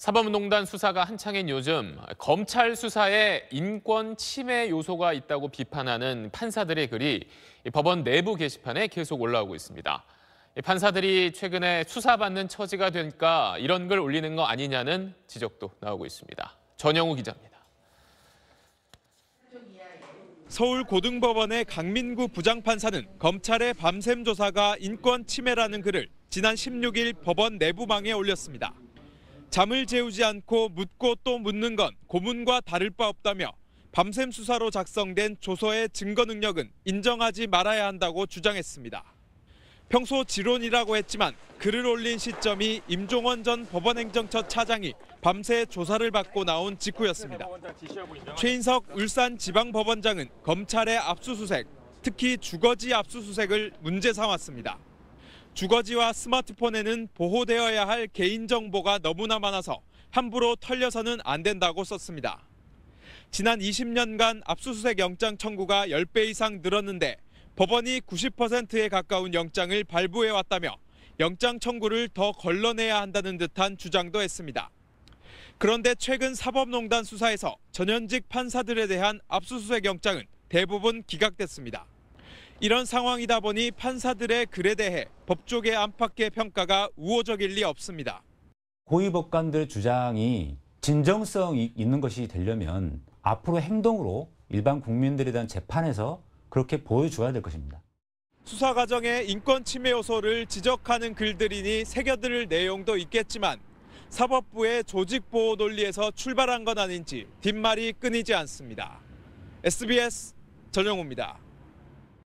사법농단 수사가 한창인 요즘 검찰 수사에 인권 침해 요소가 있다고 비판하는 판사들의 글이 법원 내부 게시판에 계속 올라오고 있습니다. 판사들이 최근에 수사받는 처지가 되니까 이런 글 올리는 거 아니냐는 지적도 나오고 있습니다. 전영우 기자입니다. 서울고등법원의 강민구 부장판사는 검찰의 밤샘 조사가 인권 침해라는 글을 지난 16일 법원 내부망에 올렸습니다. 잠을 재우지 않고 묻고 또 묻는 건 고문과 다를 바 없다며 밤샘 수사로 작성된 조서의 증거 능력은 인정하지 말아야 한다고 주장했습니다. 평소 지론이라고 했지만 글을 올린 시점이 임종원 전 법원행정처 차장이 밤새 조사를 받고 나온 직후였습니다. 최인석 울산지방법원장은 검찰의 압수수색, 특히 주거지 압수수색을 문제 삼았습니다. 주거지와 스마트폰에는 보호되어야 할 개인정보가 너무나 많아서 함부로 털려서는 안 된다고 썼습니다. 지난 20년간 압수수색 영장 청구가 10배 이상 늘었는데 법원이 90%에 가까운 영장을 발부해왔다며 영장 청구를 더 걸러내야 한다는 듯한 주장도 했습니다. 그런데 최근 사법농단 수사에서 전현직 판사들에 대한 압수수색 영장은 대부분 기각됐습니다. 이런 상황이다 보니 판사들의 글에 대해 법조계 안팎의 평가가 우호적일 리 없습니다. 고위법관들 주장이 진정성 있는 것이 되려면 앞으로 행동으로 일반 국민들에 대한 재판에서 그렇게 보여줘야 될 것입니다. 수사 과정에 인권 침해 요소를 지적하는 글들이니 새겨들 내용도 있겠지만 사법부의 조직 보호 논리에서 출발한 건 아닌지 뒷말이 끊이지 않습니다. SBS 전영호입니다.